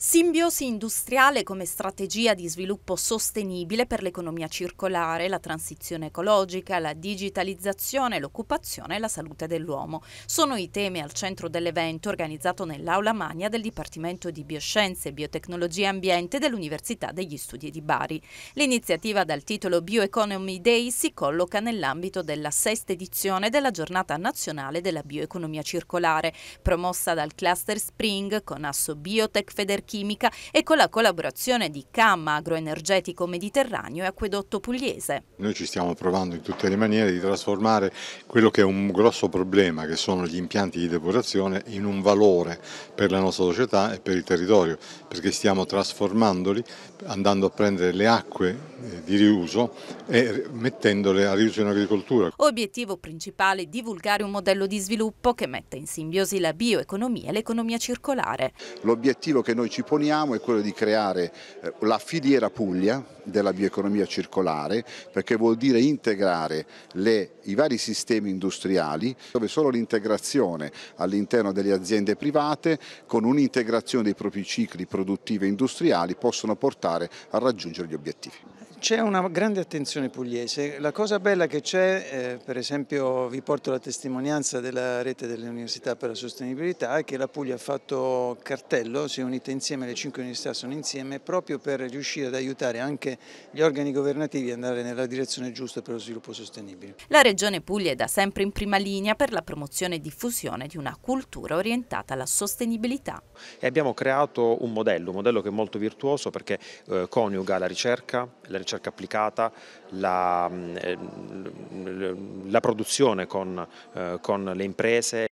Simbiosi industriale come strategia di sviluppo sostenibile per l'economia circolare, la transizione ecologica, la digitalizzazione, l'occupazione e la salute dell'uomo. Sono i temi al centro dell'evento organizzato nell'Aula Magna del Dipartimento di Bioscienze, Biotecnologie e Ambiente dell'Università degli Studi di Bari. L'iniziativa dal titolo Bioeconomy Day si colloca nell'ambito della sesta edizione della Giornata Nazionale della Bioeconomia Circolare, promossa dal Cluster Spring con Asso Biotech Federer chimica e con la collaborazione di CAM Agroenergetico Mediterraneo e Acquedotto Pugliese. Noi ci stiamo provando in tutte le maniere di trasformare quello che è un grosso problema, che sono gli impianti di depurazione, in un valore per la nostra società e per il territorio, perché stiamo trasformandoli andando a prendere le acque eh, di riuso e mettendole a riuso in agricoltura. Obiettivo principale è divulgare un modello di sviluppo che metta in simbiosi la bioeconomia e l'economia circolare. L'obiettivo che noi ci ci poniamo è quello di creare eh, la filiera Puglia della bioeconomia circolare perché vuol dire integrare le, i vari sistemi industriali dove solo l'integrazione all'interno delle aziende private con un'integrazione dei propri cicli produttivi e industriali possono portare a raggiungere gli obiettivi. C'è una grande attenzione pugliese, la cosa bella che c'è, eh, per esempio vi porto la testimonianza della rete delle università per la sostenibilità, è che la Puglia ha fatto cartello, si è unita insieme, le cinque università sono insieme, proprio per riuscire ad aiutare anche gli organi governativi ad andare nella direzione giusta per lo sviluppo sostenibile. La Regione Puglia è da sempre in prima linea per la promozione e diffusione di una cultura orientata alla sostenibilità. E abbiamo creato un modello, un modello che è molto virtuoso perché eh, coniuga la ricerca, la ricerca ricerca applicata, la, mm, eh, la produzione con, eh, con, le imprese